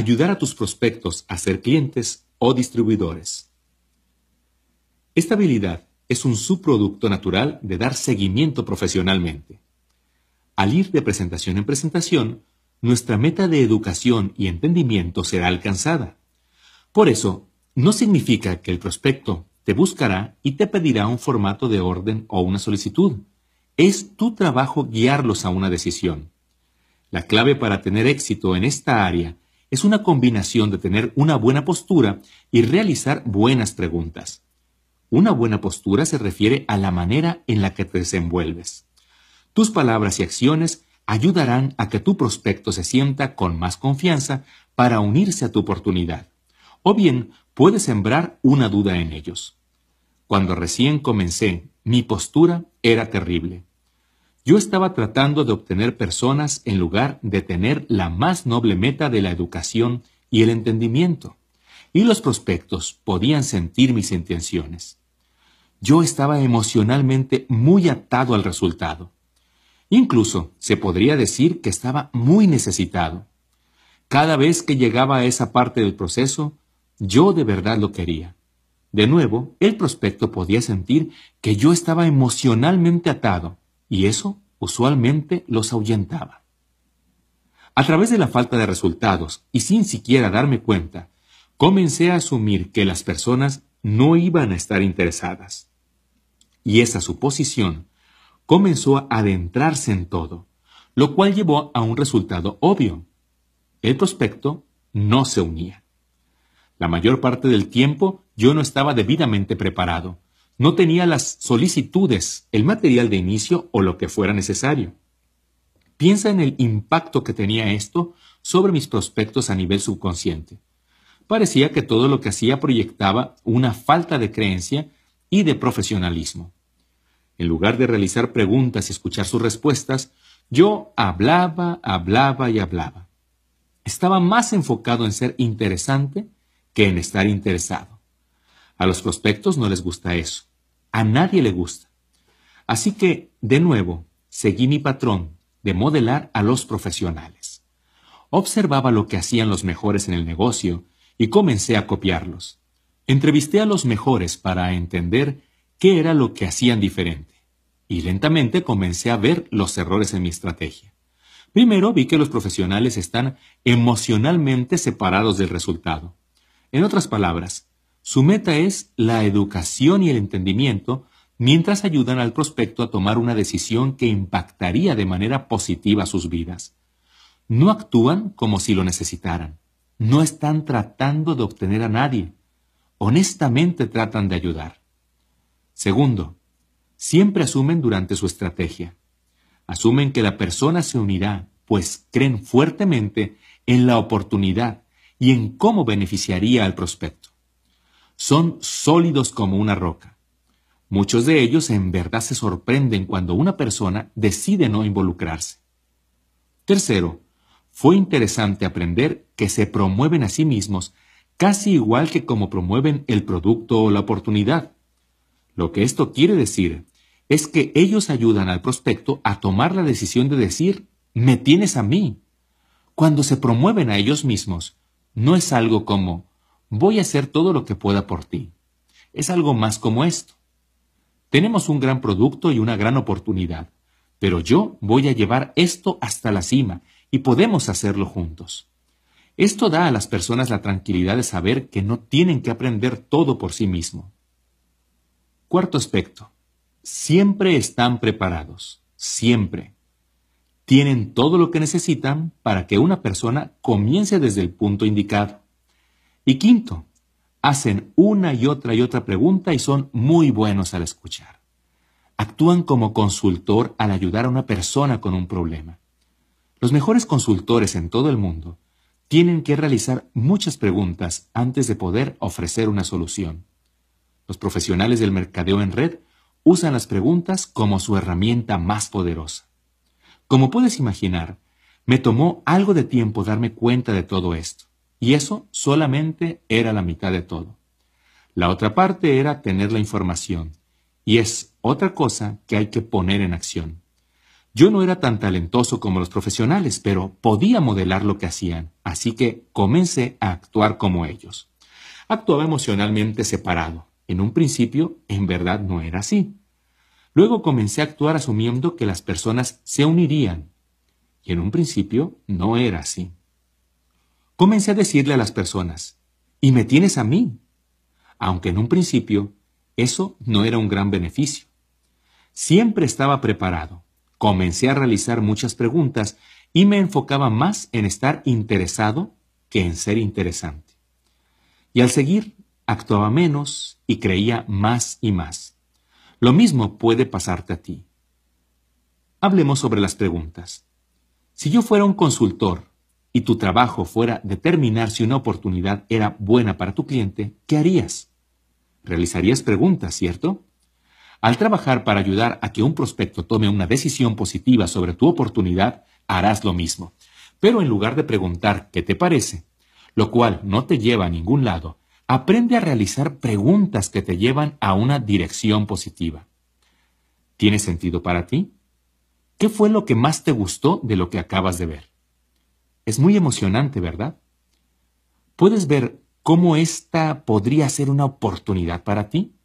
Ayudar a tus prospectos a ser clientes o distribuidores. Esta habilidad es un subproducto natural de dar seguimiento profesionalmente. Al ir de presentación en presentación, nuestra meta de educación y entendimiento será alcanzada. Por eso, no significa que el prospecto te buscará y te pedirá un formato de orden o una solicitud. Es tu trabajo guiarlos a una decisión. La clave para tener éxito en esta área es una combinación de tener una buena postura y realizar buenas preguntas. Una buena postura se refiere a la manera en la que te desenvuelves. Tus palabras y acciones ayudarán a que tu prospecto se sienta con más confianza para unirse a tu oportunidad. O bien puedes sembrar una duda en ellos. Cuando recién comencé, mi postura era terrible. Yo estaba tratando de obtener personas en lugar de tener la más noble meta de la educación y el entendimiento, y los prospectos podían sentir mis intenciones. Yo estaba emocionalmente muy atado al resultado. Incluso se podría decir que estaba muy necesitado. Cada vez que llegaba a esa parte del proceso, yo de verdad lo quería. De nuevo, el prospecto podía sentir que yo estaba emocionalmente atado y eso usualmente los ahuyentaba. A través de la falta de resultados y sin siquiera darme cuenta, comencé a asumir que las personas no iban a estar interesadas. Y esa suposición comenzó a adentrarse en todo, lo cual llevó a un resultado obvio. El prospecto no se unía. La mayor parte del tiempo yo no estaba debidamente preparado, no tenía las solicitudes, el material de inicio o lo que fuera necesario. Piensa en el impacto que tenía esto sobre mis prospectos a nivel subconsciente. Parecía que todo lo que hacía proyectaba una falta de creencia y de profesionalismo. En lugar de realizar preguntas y escuchar sus respuestas, yo hablaba, hablaba y hablaba. Estaba más enfocado en ser interesante que en estar interesado. A los prospectos no les gusta eso. A nadie le gusta. Así que, de nuevo, seguí mi patrón de modelar a los profesionales. Observaba lo que hacían los mejores en el negocio y comencé a copiarlos. Entrevisté a los mejores para entender qué era lo que hacían diferente. Y lentamente comencé a ver los errores en mi estrategia. Primero vi que los profesionales están emocionalmente separados del resultado. En otras palabras, su meta es la educación y el entendimiento mientras ayudan al prospecto a tomar una decisión que impactaría de manera positiva sus vidas. No actúan como si lo necesitaran. No están tratando de obtener a nadie. Honestamente tratan de ayudar. Segundo, siempre asumen durante su estrategia. Asumen que la persona se unirá, pues creen fuertemente en la oportunidad y en cómo beneficiaría al prospecto son sólidos como una roca. Muchos de ellos en verdad se sorprenden cuando una persona decide no involucrarse. Tercero, fue interesante aprender que se promueven a sí mismos casi igual que como promueven el producto o la oportunidad. Lo que esto quiere decir es que ellos ayudan al prospecto a tomar la decisión de decir, me tienes a mí. Cuando se promueven a ellos mismos, no es algo como, voy a hacer todo lo que pueda por ti. Es algo más como esto. Tenemos un gran producto y una gran oportunidad, pero yo voy a llevar esto hasta la cima y podemos hacerlo juntos. Esto da a las personas la tranquilidad de saber que no tienen que aprender todo por sí mismo. Cuarto aspecto. Siempre están preparados. Siempre. Tienen todo lo que necesitan para que una persona comience desde el punto indicado. Y quinto, hacen una y otra y otra pregunta y son muy buenos al escuchar. Actúan como consultor al ayudar a una persona con un problema. Los mejores consultores en todo el mundo tienen que realizar muchas preguntas antes de poder ofrecer una solución. Los profesionales del mercadeo en red usan las preguntas como su herramienta más poderosa. Como puedes imaginar, me tomó algo de tiempo darme cuenta de todo esto. Y eso solamente era la mitad de todo. La otra parte era tener la información. Y es otra cosa que hay que poner en acción. Yo no era tan talentoso como los profesionales, pero podía modelar lo que hacían, así que comencé a actuar como ellos. Actuaba emocionalmente separado. En un principio, en verdad, no era así. Luego comencé a actuar asumiendo que las personas se unirían. Y en un principio, no era así comencé a decirle a las personas, y me tienes a mí, aunque en un principio eso no era un gran beneficio. Siempre estaba preparado, comencé a realizar muchas preguntas y me enfocaba más en estar interesado que en ser interesante. Y al seguir, actuaba menos y creía más y más. Lo mismo puede pasarte a ti. Hablemos sobre las preguntas. Si yo fuera un consultor y tu trabajo fuera determinar si una oportunidad era buena para tu cliente, ¿qué harías? Realizarías preguntas, ¿cierto? Al trabajar para ayudar a que un prospecto tome una decisión positiva sobre tu oportunidad, harás lo mismo. Pero en lugar de preguntar qué te parece, lo cual no te lleva a ningún lado, aprende a realizar preguntas que te llevan a una dirección positiva. ¿Tiene sentido para ti? ¿Qué fue lo que más te gustó de lo que acabas de ver? Es muy emocionante, ¿verdad? ¿Puedes ver cómo esta podría ser una oportunidad para ti?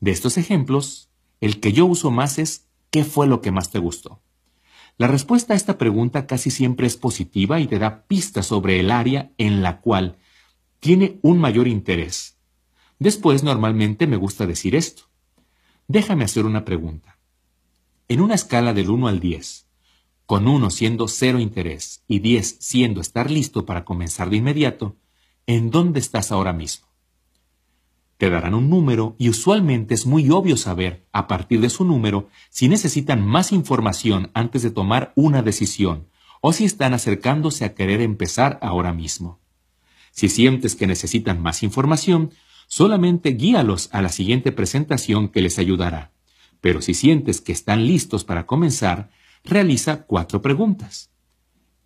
De estos ejemplos, el que yo uso más es ¿qué fue lo que más te gustó? La respuesta a esta pregunta casi siempre es positiva y te da pistas sobre el área en la cual tiene un mayor interés. Después normalmente me gusta decir esto. Déjame hacer una pregunta. En una escala del 1 al 10, con uno siendo cero interés y diez siendo estar listo para comenzar de inmediato, ¿en dónde estás ahora mismo? Te darán un número y usualmente es muy obvio saber, a partir de su número, si necesitan más información antes de tomar una decisión o si están acercándose a querer empezar ahora mismo. Si sientes que necesitan más información, solamente guíalos a la siguiente presentación que les ayudará. Pero si sientes que están listos para comenzar, realiza cuatro preguntas.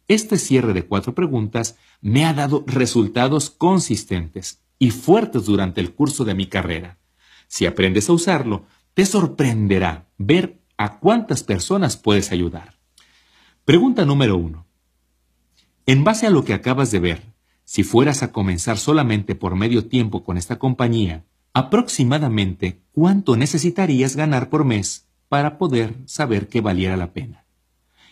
Este cierre de cuatro preguntas me ha dado resultados consistentes y fuertes durante el curso de mi carrera. Si aprendes a usarlo, te sorprenderá ver a cuántas personas puedes ayudar. Pregunta número uno. En base a lo que acabas de ver, si fueras a comenzar solamente por medio tiempo con esta compañía, aproximadamente cuánto necesitarías ganar por mes para poder saber que valiera la pena.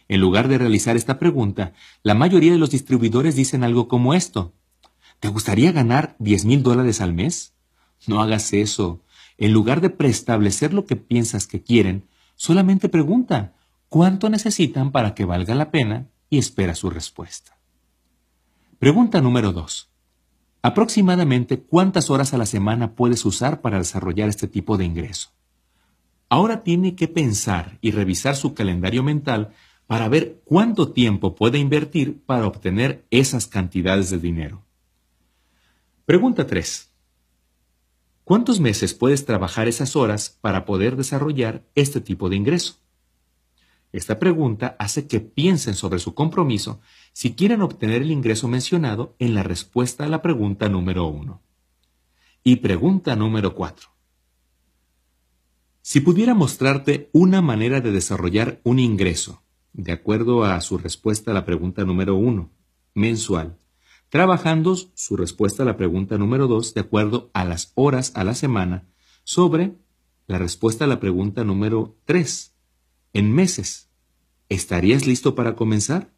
En lugar de realizar esta pregunta, la mayoría de los distribuidores dicen algo como esto. ¿Te gustaría ganar 10 mil dólares al mes? No hagas eso. En lugar de preestablecer lo que piensas que quieren, solamente pregunta cuánto necesitan para que valga la pena y espera su respuesta. Pregunta número 2. Aproximadamente cuántas horas a la semana puedes usar para desarrollar este tipo de ingreso. Ahora tiene que pensar y revisar su calendario mental para ver cuánto tiempo puede invertir para obtener esas cantidades de dinero. Pregunta 3. ¿Cuántos meses puedes trabajar esas horas para poder desarrollar este tipo de ingreso? Esta pregunta hace que piensen sobre su compromiso si quieren obtener el ingreso mencionado en la respuesta a la pregunta número 1. Y pregunta número 4. Si pudiera mostrarte una manera de desarrollar un ingreso de acuerdo a su respuesta a la pregunta número 1, mensual, trabajando su respuesta a la pregunta número 2 de acuerdo a las horas a la semana sobre la respuesta a la pregunta número 3, en meses. ¿Estarías listo para comenzar?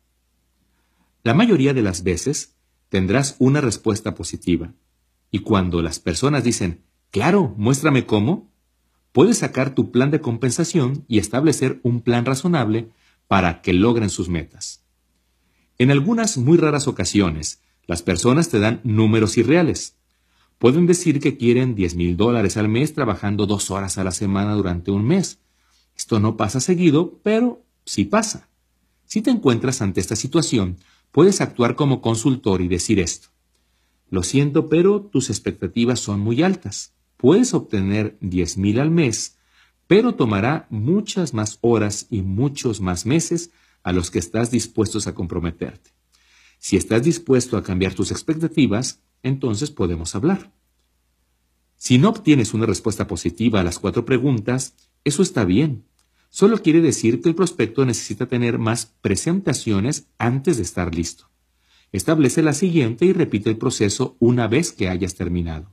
La mayoría de las veces tendrás una respuesta positiva. Y cuando las personas dicen, claro, muéstrame cómo, puedes sacar tu plan de compensación y establecer un plan razonable para que logren sus metas. En algunas muy raras ocasiones, las personas te dan números irreales. Pueden decir que quieren 10 mil dólares al mes trabajando dos horas a la semana durante un mes. Esto no pasa seguido, pero sí pasa. Si te encuentras ante esta situación, puedes actuar como consultor y decir esto. Lo siento, pero tus expectativas son muy altas. Puedes obtener 10 mil al mes pero tomará muchas más horas y muchos más meses a los que estás dispuesto a comprometerte. Si estás dispuesto a cambiar tus expectativas, entonces podemos hablar. Si no obtienes una respuesta positiva a las cuatro preguntas, eso está bien. Solo quiere decir que el prospecto necesita tener más presentaciones antes de estar listo. Establece la siguiente y repite el proceso una vez que hayas terminado.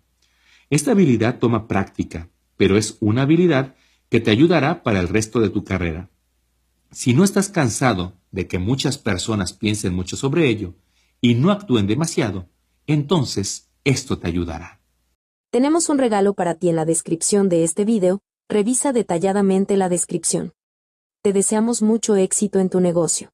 Esta habilidad toma práctica, pero es una habilidad que te ayudará para el resto de tu carrera. Si no estás cansado de que muchas personas piensen mucho sobre ello y no actúen demasiado, entonces esto te ayudará. Tenemos un regalo para ti en la descripción de este video, revisa detalladamente la descripción. Te deseamos mucho éxito en tu negocio.